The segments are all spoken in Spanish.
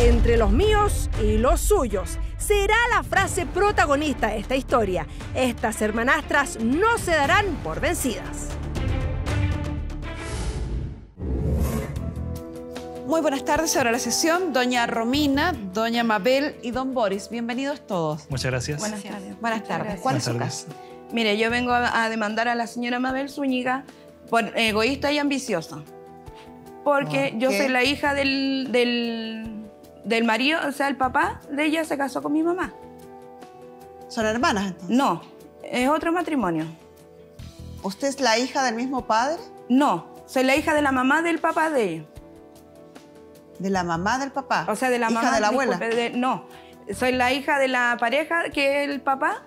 Entre los míos y los suyos será la frase protagonista de esta historia. Estas hermanastras no se darán por vencidas. Muy buenas tardes, ahora la sesión. Doña Romina, Doña Mabel y Don Boris, bienvenidos todos. Muchas gracias. Buenas tardes. Buenas tardes. ¿Cuál Mire, yo vengo a, demandar a la señora Mabel Zúñiga por egoísta y ambiciosa. Porque ah. yo soy la hija del del marido, o sea, el papá de ella se casó con mi mamá. ¿Son hermanas entonces? No, es otro matrimonio. ¿Usted es la hija del mismo padre? No, soy la hija de la mamá del papá de ella. ¿De la mamá del papá? O sea, de la ¿Hija mamá de la abuela. no, soy la hija de la pareja que es el papá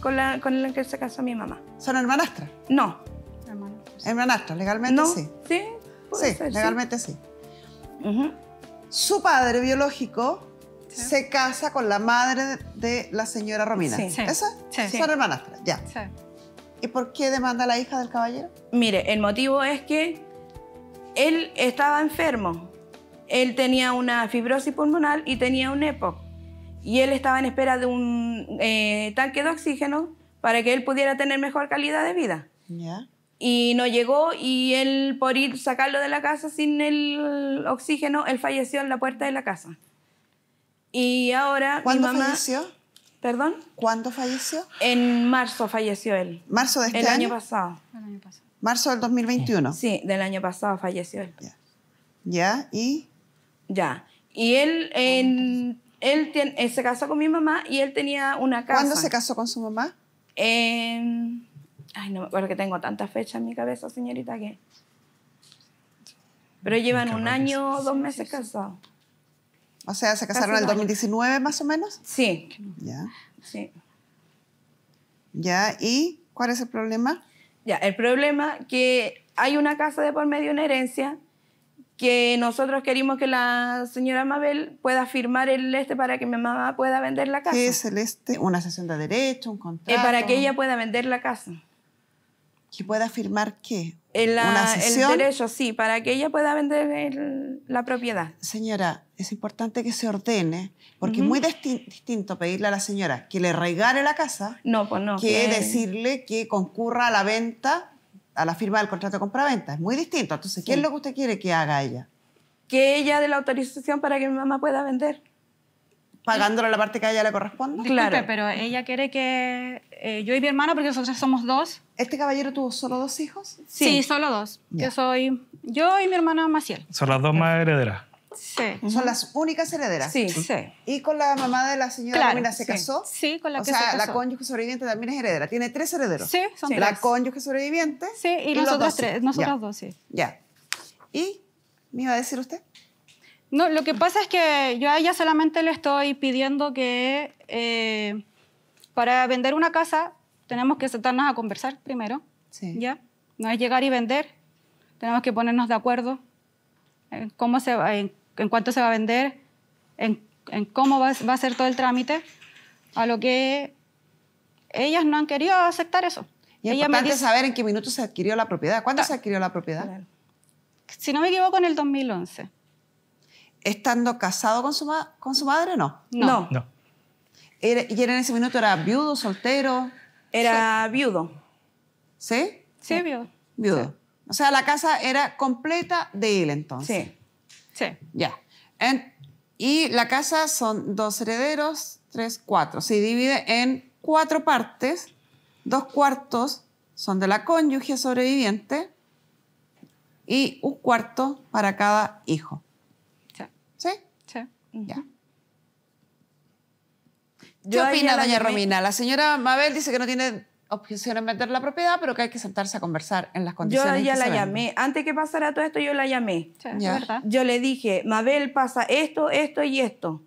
con la, que se casó mi mamá. ¿Son hermanastras? No. Hermanastras, legalmente no, sí. Sí, legalmente sí. Ajá su padre biológico se casa con la madre de la señora Romina. ¿Esa? Sí. Son ya. ¿Y por qué demanda la hija del caballero? Mire, el motivo es que él estaba enfermo. Él tenía una fibrosis pulmonar y tenía un EPOC. Y él estaba en espera de un eh, tanque de oxígeno para que él pudiera tener mejor calidad de vida. ya y no llegó y él por ir sacarlo de la casa sin el oxígeno, él falleció en la puerta de la casa. Y ahora ¿Cuándo falleció? ¿Perdón? ¿Cuándo falleció? En marzo falleció él. ¿Marzo de este año? El año pasado. ¿Marzo del 2021? Sí, del año pasado falleció él. Ya, ¿Ya? ¿y? Ya. Y él, en, él eh, se casó con mi mamá y él tenía una casa. ¿Cuándo se casó con su mamá? En Ay, no me acuerdo que tengo tantas fechas en mi cabeza, señorita, que... Pero llevan un año, dos meses casados. O sea, ¿se casaron en el 2019 más o menos? Sí. Ya. Sí. Ya, ¿y cuál es el problema? Ya, el problema que hay una casa de por medio una herencia que nosotros queremos que la señora Mabel pueda firmar el este para que mi mamá pueda vender la casa. ¿Qué es el este? ¿Una sesión de derecho? ¿Un contrato? Eh, es para que ella pueda vender la casa que pueda firmar qué? la, ¿Una El derecho, sí, para que ella pueda vender la propiedad. Señora, es importante que se ordene, porque es muy distinto pedirle a la señora que le regale la casa no, pues no, que, decirle que concurra a la venta, a la firma del contrato de compra-venta. Es muy distinto. Entonces, ¿qué es lo que usted quiere que haga ella? Que ella dé la autorización para que mi mamá pueda vender pagándole la parte que a ella le corresponde. claro. pero ella quiere que eh, yo y mi hermana, porque nosotros somos dos. ¿Este caballero tuvo solo dos hijos? Sí, solo dos. Yo soy yo y mi hermana Maciel. Son las dos más herederas. Sí. Son las únicas herederas. Sí, sí. Y con la mamá de la señora se casó. Sí, con la que se casó. la cónyuge sobreviviente también es heredera. Tiene tres herederos. Sí, son tres. La cónyuge sobreviviente. Sí, y, nosotros tres. Nosotros dos, sí. Ya. ¿Y me iba a decir usted? No, lo que pasa es que yo a ella solamente le estoy pidiendo que eh, para vender una casa tenemos que sentarnos a conversar primero. Sí. ¿Ya? No es llegar y vender. Tenemos que ponernos de acuerdo en, cómo se en, cuánto se va a vender, en, cómo va, a ser todo el trámite. A lo que ellas no han querido aceptar eso. Y es ella importante me saber en qué minuto se adquirió la propiedad. ¿Cuándo se adquirió la propiedad? Si no me equivoco, en el 2011 estando casado con su, con su madre, no. No. no. ¿Y en ese minuto era viudo, soltero? Era viudo. ¿Sí? Sí, viudo. Viudo. O sea, la casa era completa de él entonces. Sí. Sí. Ya. y la casa son dos herederos, tres, cuatro. Se divide en cuatro partes. Dos cuartos son de la cónyuge sobreviviente y un cuarto para cada hijo. Ya. ¿Qué Yo opina, doña Romina? La señora Mabel dice que no tiene objeción en vender la propiedad, pero que hay que sentarse a conversar en las condiciones. Yo ya la llamé. Antes que pasara todo esto, yo la llamé. Yo le dije, Mabel, pasa esto, esto y esto.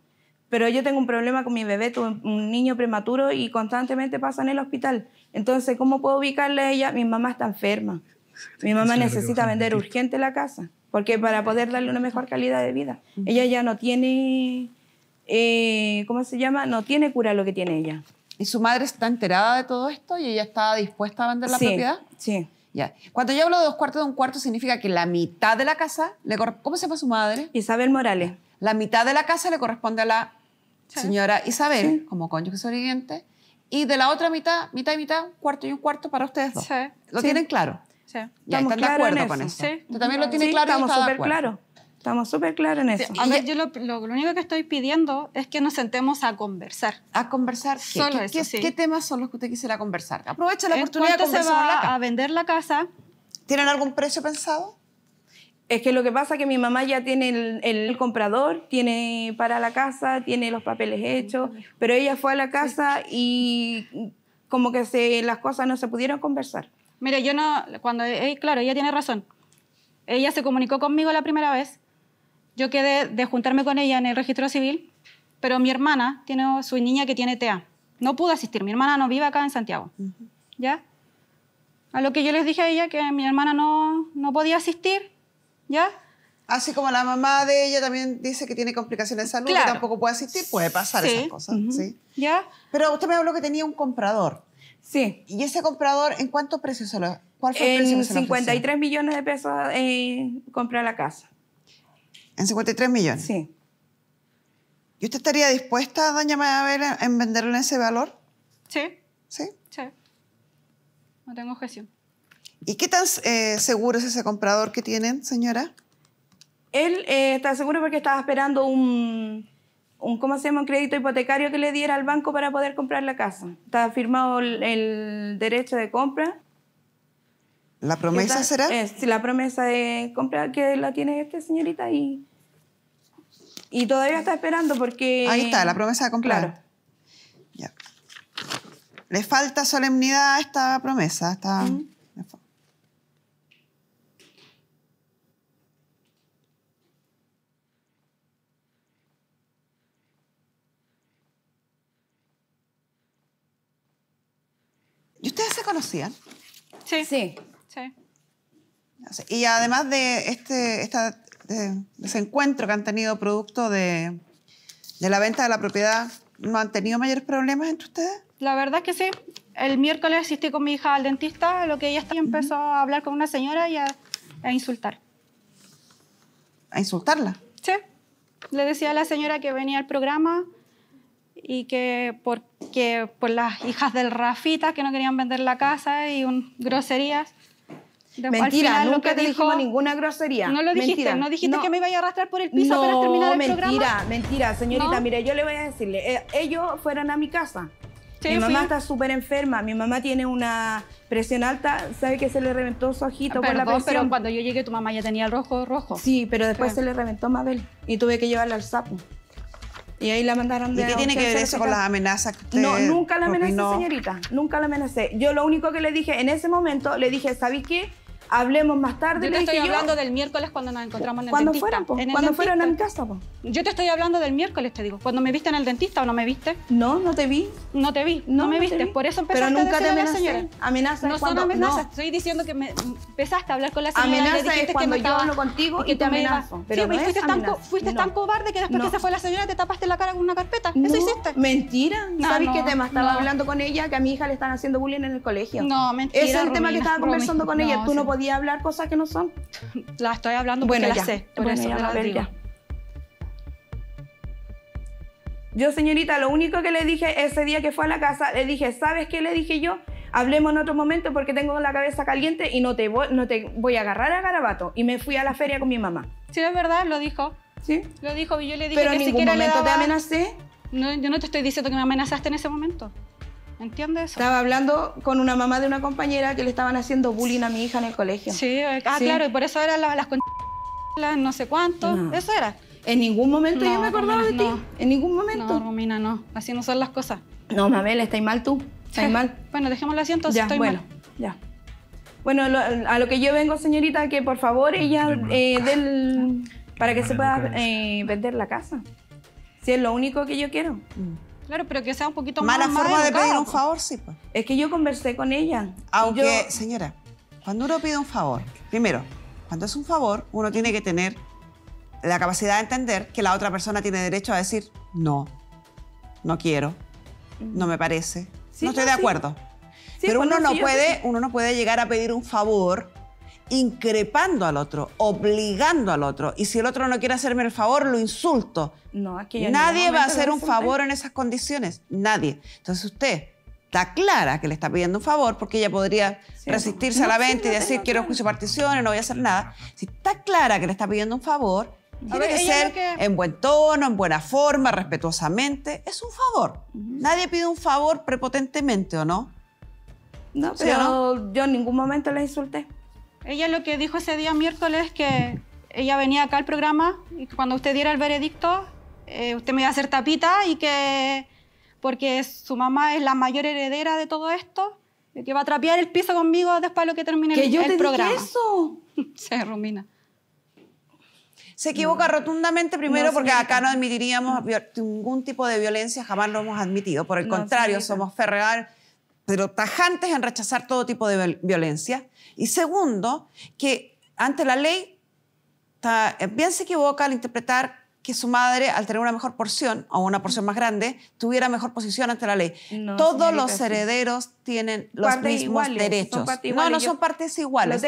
Pero yo tengo un problema con mi bebé, tuve un niño prematuro y constantemente pasa en el hospital. Entonces, ¿cómo puedo ubicarle a ella? Mi mamá está enferma. Mi mamá necesita vender urgente la casa porque para poder darle una mejor calidad de vida. Ella ya no tiene, eh, ¿cómo se llama? No tiene cura lo que tiene ella. ¿Y su madre está enterada de todo esto y ella está dispuesta a vender la propiedad? Sí. Ya. Cuando yo hablo de dos cuartos de un cuarto, significa que la mitad de la casa le corresponde. ¿Cómo se llama su madre? Isabel Morales. La mitad de la casa le corresponde a la señora Isabel, como cónyuge sobreviviente, y de la otra mitad, mitad y mitad, cuarto y un cuarto para ustedes dos. ¿Lo tienen claro? Sí. Ya, están de acuerdo con eso. Tú también lo tienes claro. Estamos súper claros. Estamos súper claros en eso. A ver, yo lo, lo, único que estoy pidiendo es que nos sentemos a conversar. ¿A conversar? ¿Qué, Solo ¿qué, temas son los que usted quisiera conversar? Aprovecha la eh, oportunidad de se va a vender la casa? ¿Tienen algún precio pensado? Es que lo que pasa es que mi mamá ya tiene el, el, comprador, tiene para la casa, tiene los papeles hechos, pero ella fue a la casa y como que se, las cosas no se pudieron conversar. Mira, yo no, cuando, eh, eh, claro, ella tiene razón. Ella se comunicó conmigo la primera vez. Yo quedé de juntarme con ella en el registro civil, pero mi hermana tiene su niña que tiene TEA. No pudo asistir, mi hermana no vive acá en Santiago. ¿Ya? A lo que yo les dije a ella que mi hermana no, no podía asistir, ¿ya? Así como la mamá de ella también dice que tiene complicaciones de salud y tampoco puede asistir, puede pasar esas cosas, ¿sí? ¿Ya? Pero usted me habló que tenía un comprador. Sí. ¿Y ese comprador en cuánto precio se lo ¿Cuál fue el precio en 53 millones de pesos eh, comprar la casa. ¿En 53 millones? Sí. ¿Y usted estaría dispuesta, doña Mabel, en venderlo en ese valor? Sí. ¿Sí? Sí. No tengo objeción. ¿Y qué tan eh, seguro es ese comprador que tienen, señora? Él eh, está seguro porque estaba esperando un, un, ¿cómo se llama? un crédito hipotecario que le diera al banco para poder comprar la casa. Está firmado el, derecho de compra. ¿La promesa será? Sí, la promesa de compra que la tiene esta señorita y, y todavía está esperando porque... Ahí está, la promesa de compra. Claro. Le falta solemnidad a esta promesa, está ¿Ustedes se conocían? Sí. Sí. sí. Y además de este esta, ese encuentro que han tenido producto de, de la venta de la propiedad, ¿no han tenido mayores problemas entre ustedes? La verdad es que sí. El miércoles asistí con mi hija al dentista, lo que ella está, y empezó a hablar con una señora y a, a, insultar. ¿A insultarla? Sí. Le decía a la señora que venía al programa, y que porque por las hijas del Rafita que no querían vender la casa y un, groserías. Mentira, nunca te dijo, ninguna grosería. No lo dijiste, no dijiste que me iba a arrastrar por el piso para terminar el mentira, Mentira, mentira, señorita, mire, yo le voy a decirle, eh, ellos fueron a mi casa. mi mamá está súper enferma, mi mamá tiene una presión alta, sabe que se le reventó su ojito por la presión. Pero cuando yo llegué tu mamá ya tenía el rojo rojo. Sí, pero después se le reventó Mabel y tuve que llevarla al sapo. Y ahí la mandaron de ¿Y qué tiene que ver eso con las amenazas que usted No, nunca la amenacé, señorita. Nunca la amenacé. Yo lo único que le dije en ese momento, le dije, ¿sabes qué? hablemos más tarde. Yo te estoy hablando del miércoles cuando nos encontramos en el dentista. Fueron, en cuando fueron a mi casa, Yo te estoy hablando del miércoles, te digo. Cuando me viste en el dentista o no me viste. No, no te vi. No te vi, no, me viste. Por eso empezaste Pero nunca a te amenazé. a la señora. Amenazas no son amenazas, estoy diciendo que me empezaste a hablar con la señora. Amenaza es cuando que yo hablo contigo y, te amenazo. Pero sí, pues, no fuiste, tan, fuiste tan, cobarde que después que se fue la señora te tapaste la cara con una carpeta. Eso hiciste. Mentira. ¿Sabes qué tema? Estaba hablando con ella que a mi hija le están haciendo bullying en el colegio. No, mentira. Ese es el tema que estaba conversando con ella. Tú no podía hablar cosas que no son. La estoy hablando bueno, la sé. Yo, señorita, lo único que le dije ese día que fue a la casa, le dije, ¿sabes qué le dije yo? Hablemos en otro momento porque tengo la cabeza caliente y no te voy, no te voy a agarrar a garabato. Y me fui a la feria con mi mamá. Sí, es verdad, lo dijo. Sí. Lo dijo y yo le dije Pero en ningún momento te amenacé. No, yo no te estoy diciendo que me amenazaste en ese momento. ¿Entiendes? Estaba hablando con una mamá de una compañera que le estaban haciendo bullying a mi hija en el colegio. Sí, eh, ah, claro, y por eso eran las, no sé cuánto, eso era. En ningún momento yo me acordaba de ti. No. En ningún momento. No, Romina, no. Así no son las cosas. No, Mabel, estáis mal tú. estás mal. Bueno, dejémoslo así entonces. estoy bueno, ya. Bueno, a lo que yo vengo, señorita, que por favor ella eh, del, para que se pueda eh, vender la casa. Si es lo único que yo quiero. Mm. Claro, pero que sea un poquito más. Mala forma de pedir un favor, sí, pues. Es que yo conversé con ella. Aunque, señora, cuando uno pide un favor, primero, cuando es un favor, uno tiene que tener la capacidad de entender que la otra persona tiene derecho a decir no, no quiero, no me parece, no estoy de acuerdo. pero pues, uno no, puede, uno no puede llegar a pedir un favor increpando al otro, obligando al otro. Y si el otro no quiere hacerme el favor, lo insulto. No, aquí Nadie va a hacer un favor en esas condiciones. Nadie. Entonces usted está clara que le está pidiendo un favor porque ella podría resistirse a la venta y decir quiero juicio de particiones, no voy a hacer nada. Si está clara que le está pidiendo un favor, tiene que ser en buen tono, en buena forma, respetuosamente. Es un favor. Nadie pide un favor prepotentemente, ¿o no? No, pero yo en ningún momento le insulté. Ella lo que dijo ese día miércoles es que ella venía acá al programa y cuando usted diera el veredicto, eh, usted me iba a hacer tapita y que, porque su mamá es la mayor heredera de todo esto, que va a trapear el piso conmigo después de lo que termine el, yo el te programa. eso? Se rumina. Se equivoca rotundamente primero porque acá no admitiríamos ningún tipo de violencia, jamás lo hemos admitido. Por el contrario, somos ferreal pero tajantes en rechazar todo tipo de violencia. Y segundo, que ante la ley bien se equivoca al interpretar que su madre, al tener una mejor porción o una porción más grande, tuviera mejor posición ante la ley. Todos los herederos tienen los mismos derechos. no, no son partes iguales.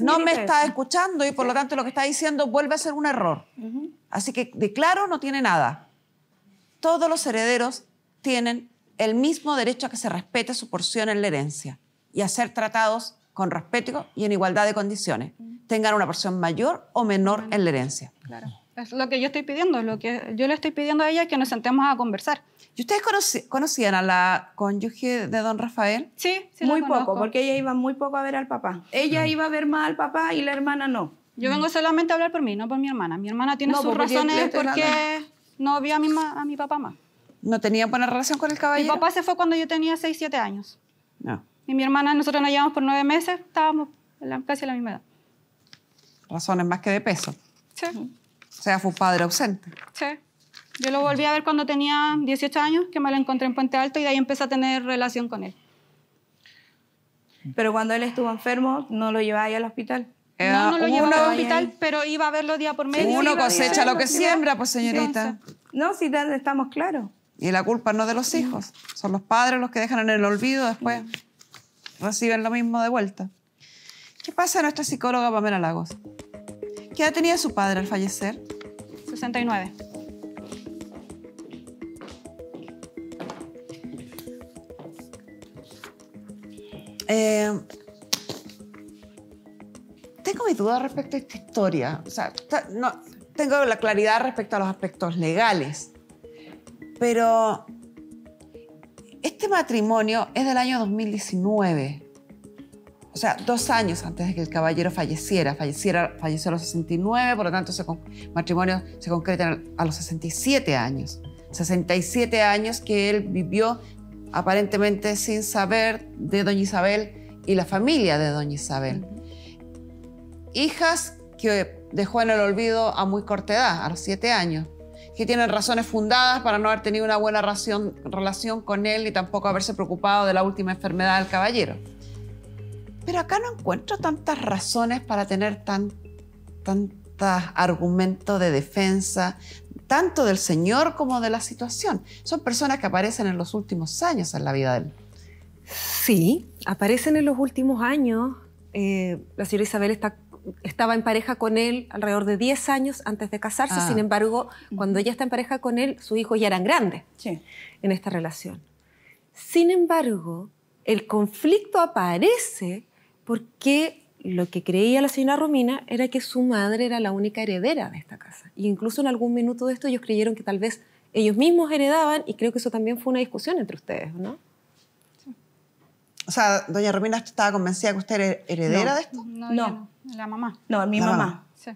no, me está escuchando y por lo tanto lo que está diciendo vuelve a ser un error. Así que declaro, no tiene nada. Todos los herederos tienen el mismo derecho a que se respete su porción en la herencia y a ser tratados con respeto y en igualdad de condiciones, tengan una porción mayor o menor en la herencia. Claro. Es lo que yo estoy pidiendo, lo que yo le estoy pidiendo a ella es que nos sentemos a conversar. ¿Y ustedes conocían a la cónyuge de don Rafael? Sí, Muy poco, porque ella iba muy poco a ver al papá. Ella iba a ver más al papá y la hermana no. Yo vengo solamente a hablar por mí, no por mi hermana. Mi hermana tiene sus pues, razones porque no vi a mi, a mi papá más. ¿No tenía buena relación con el caballero? Mi papá se fue cuando yo tenía 6, 7 años. No. Y mi hermana, nosotros nos llevamos por 9 meses, estábamos casi a la misma edad. Razones más que de peso. Sí. O sea, fue padre ausente. Sí. Yo lo volví a ver cuando tenía 18 años, que me lo encontré en Puente Alto y de ahí empecé a tener relación con él. Pero cuando él estuvo enfermo, ¿no lo llevaba ahí al hospital? Eh, no, no lo llevaba al hospital, pero iba a verlo día por medio. Uno cosecha lo que siembra, pues señorita. No, si estamos claros. Y la culpa no es de los hijos, son los padres los que dejan en el olvido, después reciben lo mismo de vuelta. ¿Qué pasa a nuestra psicóloga Pamela Lagos? ¿Qué edad tenía su padre al fallecer? 69. Eh, tengo mi duda respecto a esta historia. no, tengo la claridad respecto a los aspectos legales. Pero este matrimonio es del año 2019. O sea, dos años antes de que el caballero falleciera. falleció a los 69, por lo tanto, ese matrimonio se concreta a los 67 años. 67 años que él vivió aparentemente sin saber de doña Isabel y la familia de doña Isabel. Hijas que dejó en el olvido a muy corta edad, a los 7 años que tienen razones fundadas para no haber tenido una buena relación con él y tampoco haberse preocupado de la última enfermedad del caballero. Pero acá no encuentro tantas razones para tener tan, tantos argumentos de defensa, tanto del señor como de la situación. Son personas que aparecen en los últimos años en la vida de él. Sí, aparecen en los últimos años. Eh, la señora Isabel está estaba en pareja con él alrededor de 10 años antes de casarse, ah. sin embargo, cuando ella está en pareja con él, sus hijos ya eran grandes en esta relación. Sin embargo, el conflicto aparece porque lo que creía la señora Romina era que su madre era la única heredera de esta casa. Y incluso en algún minuto de esto ellos creyeron que tal vez ellos mismos heredaban y creo que eso también fue una discusión entre ustedes, ¿no? o sea, doña Romina estaba convencida que usted era heredera de esto. No, la mamá. No, mi mamá. Sí.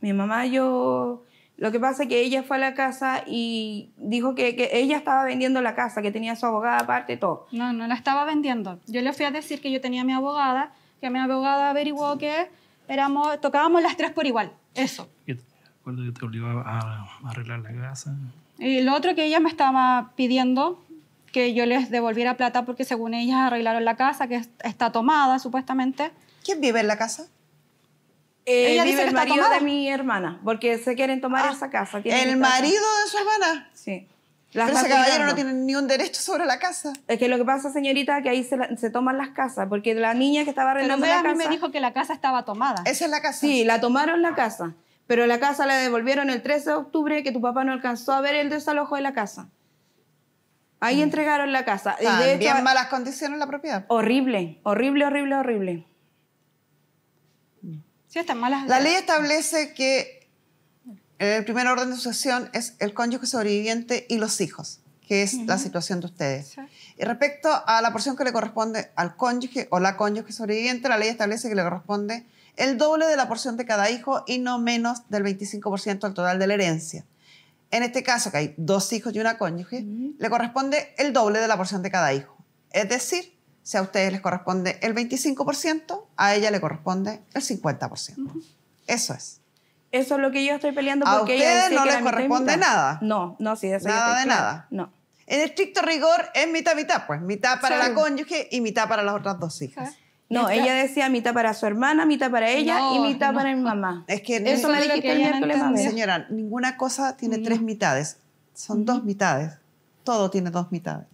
Mi mamá, yo... Lo que pasa es que ella fue a la casa y dijo que, que, ella estaba vendiendo la casa, que tenía su abogada aparte, todo. No, no la estaba vendiendo. Yo le fui a decir que yo tenía a mi abogada, que mi abogada averiguó que éramos, tocábamos las tres por igual. Eso. Recuerdo que te obligaba a arreglar la casa. Y lo otro que ella me estaba pidiendo que yo les devolviera plata porque según ellas arreglaron la casa, que está tomada supuestamente. ¿Quién vive en la casa? Eh, Ella dice el marido de mi hermana, porque se quieren tomar ah, esa casa. ¿El marido de su hermana? Sí. Las Pero ese caballero no tiene ni un derecho sobre la casa. Es que lo que pasa, señorita, que ahí se, toman las casas, porque la niña que estaba arreglando la a mí me dijo que la casa estaba tomada. Esa es la casa. Sí, la tomaron la casa, pero la casa la devolvieron el 13 de octubre, que tu papá no alcanzó a ver el desalojo de la casa. Ahí mm. entregaron la casa. Y malas condiciones la propiedad. Horrible, horrible, horrible, horrible. Sí, están malas. La ley establece que el primer orden de sucesión es el cónyuge sobreviviente y los hijos, que es la situación de ustedes. Y respecto a la porción que le corresponde al cónyuge o la cónyuge sobreviviente, la ley establece que le corresponde el doble de la porción de cada hijo y no menos del 25% al total de la herencia en este caso, que hay dos hijos y una cónyuge, le corresponde el doble de la porción de cada hijo. Es decir, si a ustedes les corresponde el 25%, a ella le corresponde el 50%. Eso es. Eso es lo que yo estoy peleando porque a ustedes no les corresponde nada. No, no, sí, eso Nada de nada. No. En estricto rigor es mitad mitad, pues mitad para la cónyuge y mitad para las otras dos hijas. No, ella decía mitad para su hermana, mitad para ella y mitad para mi mamá. Es que eso me dijiste que señora, ninguna cosa tiene tres mm. mitades, son dos mm. mitades. Todo tiene dos mitades.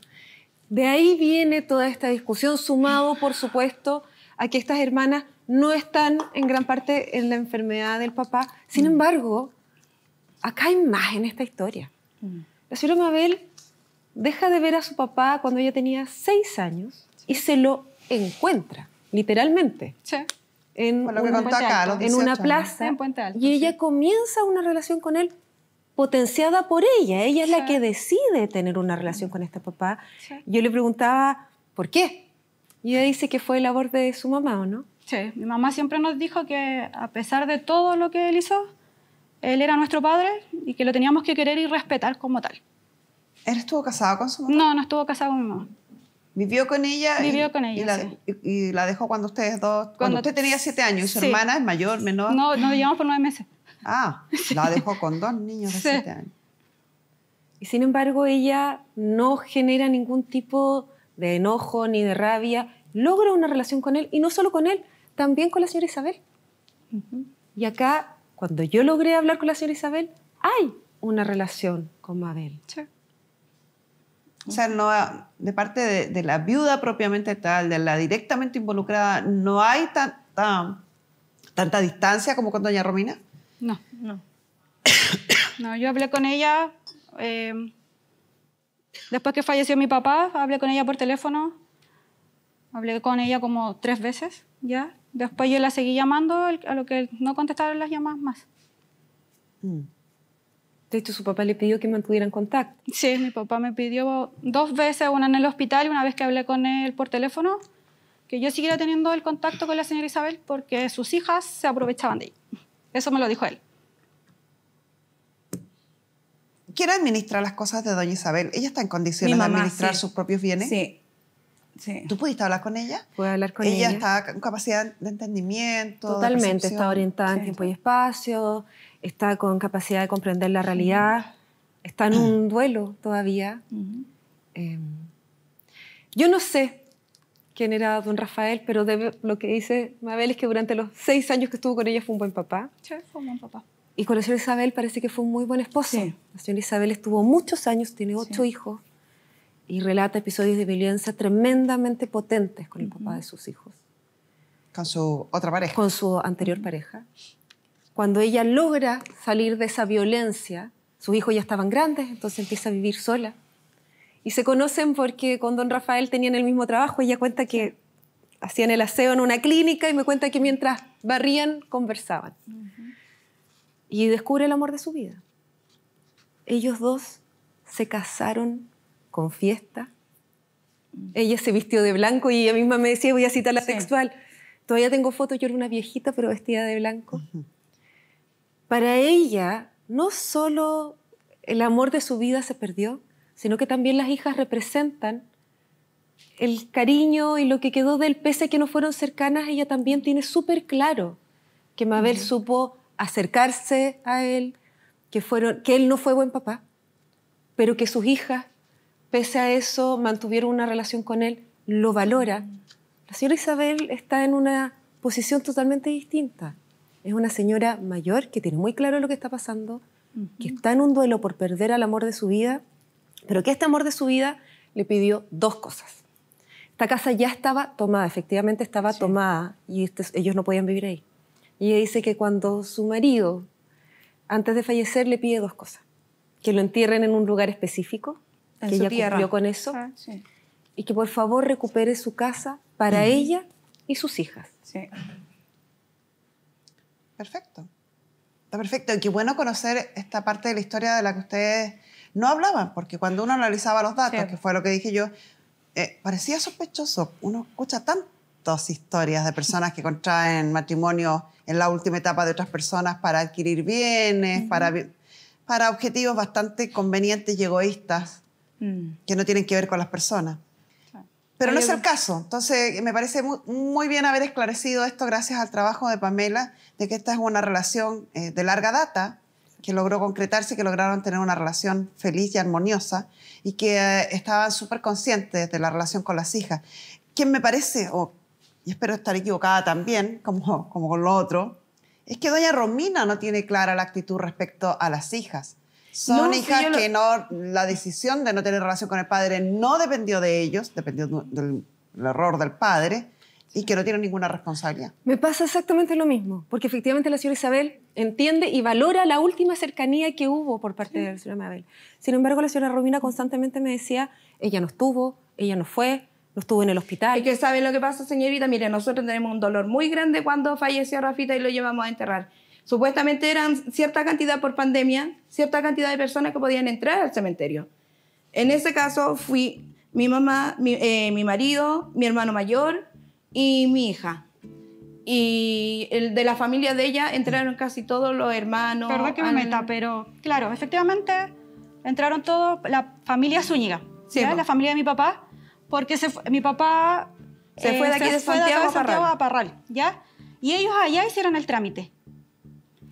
De ahí viene toda esta discusión, sumado, por supuesto, a que estas hermanas no están en gran parte en la enfermedad del papá. Sin mm. embargo, acá hay más en esta historia. La señora Mabel deja de ver a su papá cuando ella tenía seis años y se lo encuentra literalmente. Sí. En, una, en una plaza. En Puente Alto, y ella comienza una relación con él potenciada por ella. Ella es la que decide tener una relación con este papá. Yo le preguntaba, ¿por qué? Y ella dice que fue labor de su mamá, ¿o no? Sí, mi mamá siempre nos dijo que a pesar de todo lo que él hizo, él era nuestro padre y que lo teníamos que querer y respetar como tal. ¿Él estuvo casado con su mamá? No, no estuvo casado con mi mamá. Vivió con ella. y, la, dejó cuando ustedes dos. Cuando, usted tenía siete años y su hermana es mayor, menor. No, nos llevamos por nueve meses. Ah, la dejó con dos niños de siete años. Y sin embargo, ella no genera ningún tipo de enojo ni de rabia. Logra una relación con él y no solo con él, también con la señora Isabel. Y acá, cuando yo logré hablar con la señora Isabel, hay una relación con Mabel. Sí. O sea, no, de parte de, la viuda propiamente tal, de la directamente involucrada, no hay tanta, tanta distancia como con doña Romina. No, no. no, yo hablé con ella eh, después que falleció mi papá, hablé con ella por teléfono. Hablé con ella como tres veces ya. Después yo la seguí llamando, a lo que no contestaron las llamadas más. Mm. De hecho, su papá le pidió que mantuvieran contacto. Sí, mi papá me pidió dos veces, una en el hospital y una vez que hablé con él por teléfono, que yo siguiera teniendo el contacto con la señora Isabel porque sus hijas se aprovechaban de ella. Eso me lo dijo él. Quiere administrar las cosas de doña Isabel? ¿Ella está en condiciones de administrar sus propios bienes? Sí. sí. ¿Tú pudiste hablar con ella? Pude hablar con ella. Ella está con capacidad de entendimiento. Totalmente, está orientada en tiempo y espacio está con capacidad de comprender la realidad, está en un duelo todavía. Eh, yo no sé quién era don Rafael, pero lo que dice Mabel es que durante los seis años que estuvo con ella fue un buen papá. Sí, fue un buen papá. Y con la señora Isabel parece que fue un muy buen esposo. Sí. La señora Isabel estuvo muchos años, tiene ocho hijos, y relata episodios de violencia tremendamente potentes con el papá de sus hijos. Con su otra pareja. Con su anterior pareja cuando ella logra salir de esa violencia, sus hijos ya estaban grandes, entonces empieza a vivir sola. Y se conocen porque con don Rafael tenían el mismo trabajo. Ella cuenta que hacían el aseo en una clínica y me cuenta que mientras barrían conversaban. Y descubre el amor de su vida. Ellos dos se casaron con fiesta. Mm. Ella se vistió de blanco y ella misma me decía, voy a citar la textual, todavía tengo fotos, yo era una viejita pero vestida de blanco para ella no solo el amor de su vida se perdió, sino que también las hijas representan el cariño y lo que quedó del pese a que no fueron cercanas, ella también tiene súper claro que Mabel supo acercarse a él, que, que él no fue buen papá, pero que sus hijas, pese a eso, mantuvieron una relación con él, lo valora. La señora Isabel está en una posición totalmente distinta. Es una señora mayor que tiene muy claro lo que está pasando, que está en un duelo por perder al amor de su vida, pero que este amor de su vida le pidió dos cosas. Esta casa ya estaba tomada, efectivamente estaba tomada y este, ellos no podían vivir ahí. Y ella dice que cuando su marido, antes de fallecer, le pide dos cosas. Que lo entierren en un lugar específico, que ella cumplió con eso, ah, y que por favor recupere su casa para ella y sus hijas. Sí. Perfecto. Está perfecto. Y qué bueno conocer esta parte de la historia de la que ustedes no hablaban, porque cuando uno analizaba los datos, que fue lo que dije yo, eh, parecía sospechoso. Uno escucha tantas historias de personas que contraen matrimonio en la última etapa de otras personas para adquirir bienes, para, para objetivos bastante convenientes y egoístas mm. que no tienen que ver con las personas. Pero no es el caso. Entonces, me parece muy, bien haber esclarecido esto gracias al trabajo de Pamela, de que esta es una relación eh, de larga data, que logró concretarse, que lograron tener una relación feliz y armoniosa, y que eh, estaban súper conscientes de la relación con las hijas. Quien me parece, o y espero estar equivocada también, como, como con lo otro, es que doña Romina no tiene clara la actitud respecto a las hijas. Son hijas que no, la decisión de no tener relación con el padre no dependió de ellos, dependió del, error del padre y que no tienen ninguna responsabilidad. Me pasa exactamente lo mismo, porque efectivamente la señora Isabel entiende y valora la última cercanía que hubo por parte de la señora Mabel. Sin embargo, la señora Rubina constantemente me decía, ella no estuvo, ella no fue, no estuvo en el hospital. Y que saben lo que pasa, señorita, mire, nosotros tenemos un dolor muy grande cuando falleció Rafita y lo llevamos a enterrar. Supuestamente eran cierta cantidad por pandemia, cierta cantidad de personas que podían entrar al cementerio. En ese caso fui mi mamá, mi, eh, marido, mi hermano mayor y mi hija. Y de la familia de ella entraron casi todos los hermanos. Perdón que me meta, pero claro, efectivamente entraron todos, la familia Zúñiga, la familia de mi papá, porque mi papá se fue de eh, aquí de, Santiago, a Parral, Parral ¿ya? Y ellos allá hicieron el trámite.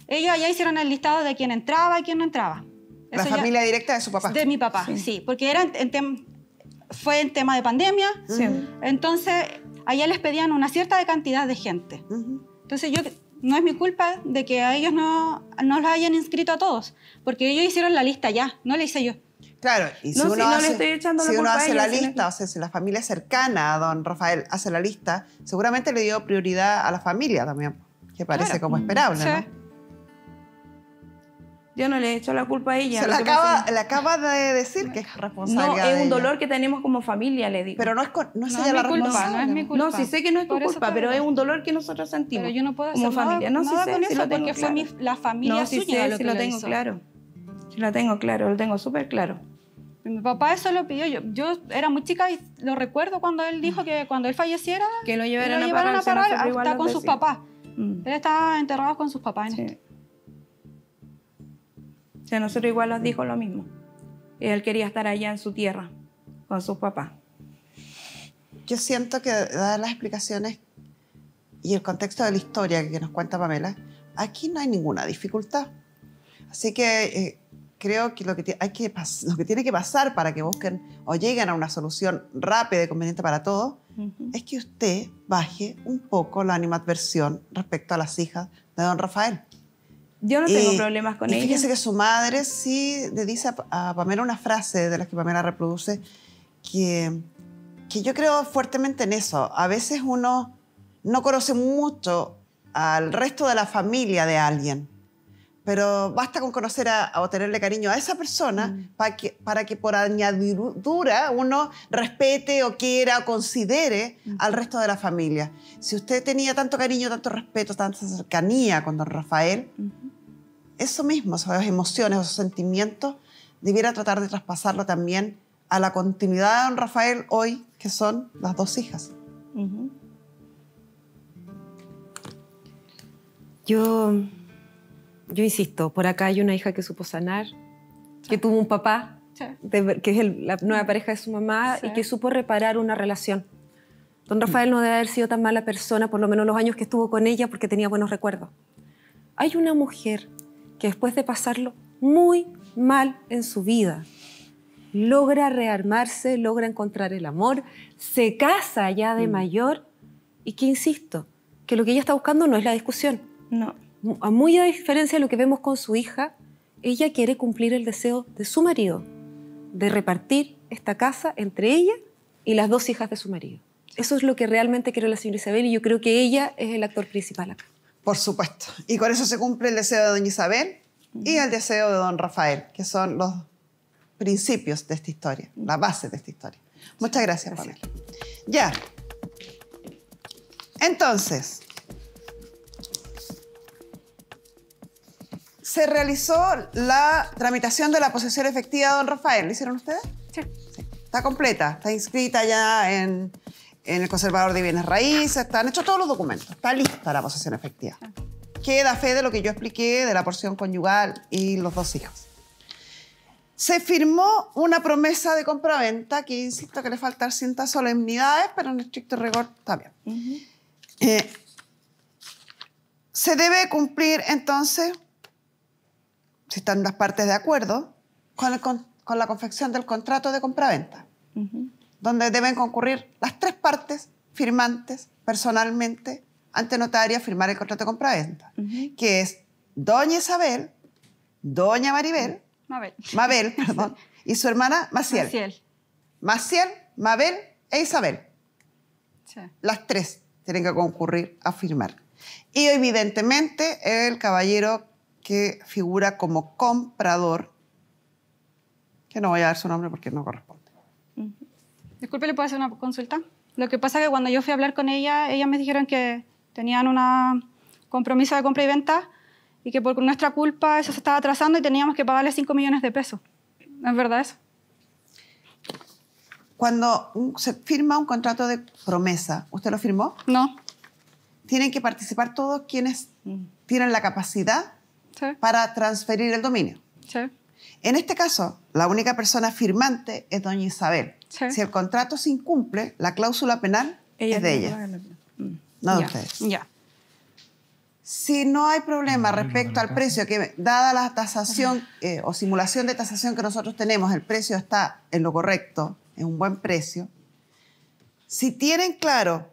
Ellos allá hicieron el listado de quién entraba y quién no entraba. la familia directa de su papá. De mi papá, sí, porque era en fue en tema de pandemia. Sí. Entonces, allá les pedían una cierta cantidad de gente. Entonces, yo no es mi culpa de que a ellos no, no los hayan inscrito a todos, porque ellos hicieron la lista ya, no la hice yo. Claro, y si uno, hace, la, hace la lista, o sea, si la familia cercana a don Rafael hace la lista, seguramente le dio prioridad a la familia también, que parece como esperable, ¿no? Yo no le he hecho la culpa a ella. Se la acaba, le acaba de decir que es responsable. No, es un dolor que tenemos como familia, le digo. Pero no es, no ella la culpa, No es mi culpa. No, sí sé que no es tu culpa, pero es un dolor que nosotros sentimos. Pero yo no puedo hacer como familia. No, sé, con eso, porque fue mi, la familia suya sí lo lo, tengo claro. Sí lo tengo claro, lo tengo súper claro. Mi papá eso lo pidió. Yo, era muy chica y lo recuerdo cuando él dijo que cuando él falleciera, que lo llevaran, que lo llevaran a parar, con sus papás. Mm. Él estaba enterrado con sus papás en sí. O sea, nosotros igual nos dijo lo mismo. Él quería estar allá en su tierra, con sus papás. Yo siento que, dadas las explicaciones y el contexto de la historia que nos cuenta Pamela, aquí no hay ninguna dificultad. Así que eh, creo que, lo que, hay que lo que tiene que pasar para que busquen o lleguen a una solución rápida y conveniente para todos es que usted baje un poco la animadversión respecto a las hijas de don Rafael. Yo no tengo problemas con y ella. Fíjese que su madre sí le dice a, Pamela una frase de las que Pamela reproduce que, que yo creo fuertemente en eso. A veces uno no conoce mucho al resto de la familia de alguien pero basta con conocer a, o tenerle cariño a esa persona mm. para, que, para que por añadidura uno respete o quiera o considere mm. al resto de la familia. Si usted tenía tanto cariño, tanto respeto, tanta cercanía con don Rafael, eso mismo, esas emociones, esos sentimientos, debiera tratar de traspasarlo también a la continuidad de don Rafael hoy, que son las dos hijas. Yo yo insisto, por acá hay una hija que supo sanar, que tuvo un papá, que es la nueva pareja de su mamá, y que supo reparar una relación. Don Rafael no debe haber sido tan mala persona, por lo menos los años que estuvo con ella, porque tenía buenos recuerdos. Hay una mujer que después de pasarlo muy mal en su vida, logra rearmarse, logra encontrar el amor, se casa ya de mm. mayor y que, insisto, que lo que ella está buscando no es la discusión. No a muy a diferencia de lo que vemos con su hija, ella quiere cumplir el deseo de su marido, de repartir esta casa entre ella y las dos hijas de su marido. Eso es lo que realmente quiere la señora Isabel y yo creo que ella es el actor principal acá. Por supuesto. Y con eso se cumple el deseo de doña Isabel y el deseo de don Rafael, que son los principios de esta historia, la base de esta historia. Muchas gracias, gracias. Pamela. Ya. Entonces, se realizó la tramitación de la posesión efectiva de don Rafael. ¿Lo hicieron ustedes? Sí. Está completa, está inscrita ya en, el Conservador de Bienes Raíces, están hechos todos los documentos, está lista la posesión efectiva. Ah. Queda fe de lo que yo expliqué de la porción conyugal y los dos hijos. Se firmó una promesa de compraventa que, insisto, que le faltan ciertas solemnidades, pero en estricto rigor está bien. Eh, se debe cumplir entonces si están las partes de acuerdo, con, la confección del contrato de compraventa, donde deben concurrir las tres partes firmantes personalmente ante notaria a firmar el contrato de compraventa, que es doña Isabel, doña Maribel, Mabel, perdón, y su hermana Maciel. Maciel. Mabel e Isabel. Las tres tienen que concurrir a firmar. Y evidentemente el caballero que figura como comprador, que no voy a dar su nombre porque no corresponde. Disculpe, ¿le puedo hacer una consulta? Lo que pasa es que cuando yo fui a hablar con ella, ellas me dijeron que tenían una compromiso de compra y venta y que por nuestra culpa eso se estaba atrasando y teníamos que pagarle 5 millones de pesos. ¿Es verdad eso? Cuando se firma un contrato de promesa, ¿usted lo firmó? No. Tienen que participar todos quienes mm. tienen la capacidad para transferir el dominio. En este caso, la única persona firmante es doña Isabel. Si el contrato se incumple, la cláusula penal es de ella. Mm. Mm. No de ustedes. Si no hay problema respecto al precio, que dada la tasación eh, o simulación de tasación que nosotros tenemos, el precio está en lo correcto, es un buen precio. Si tienen claro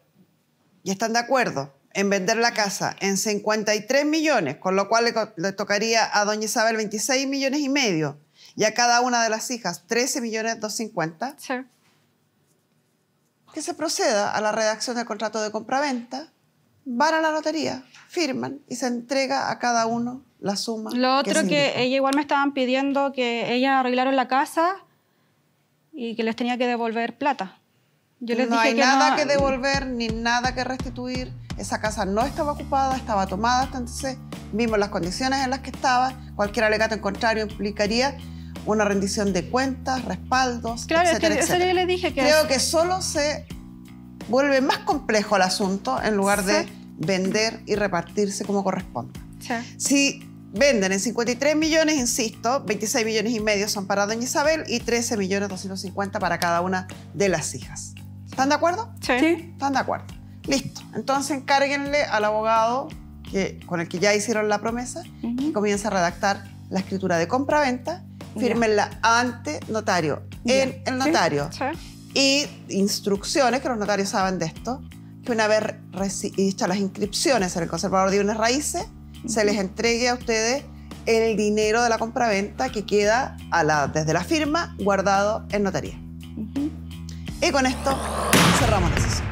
y están de acuerdo en vender la casa en 53 millones, con lo cual le, tocaría a doña Isabel 26 millones y medio y a cada una de las hijas 13 millones 250. Sí. Que se proceda a la redacción del contrato de compraventa, van a la lotería, firman y se entrega a cada uno la suma. Lo otro que, ella igual me estaban pidiendo que ella arreglaron la casa y que les tenía que devolver plata. Yo les no hay nada que devolver ni nada que restituir esa casa no estaba ocupada, estaba tomada, entonces vimos las condiciones en las que estaba, cualquier alegato en contrario implicaría una rendición de cuentas, respaldos, claro, es que, yo le dije que Creo que solo se vuelve más complejo el asunto en lugar de vender y repartirse como corresponde. Si venden en 53 millones, insisto, 26 millones y medio son para doña Isabel y 13 millones 250 para cada una de las hijas. ¿Están de acuerdo? Sí. ¿Están de acuerdo? Listo. Entonces encárguenle al abogado que, con el que ya hicieron la promesa y que comience a redactar la escritura de compraventa, venta fírmenla ante notario, en el notario. Y instrucciones, que los notarios saben de esto, que una vez hechas las inscripciones en el conservador de unas raíces, se les entregue a ustedes el dinero de la compraventa que queda desde la firma guardado en notaría. Y con esto cerramos la sesión.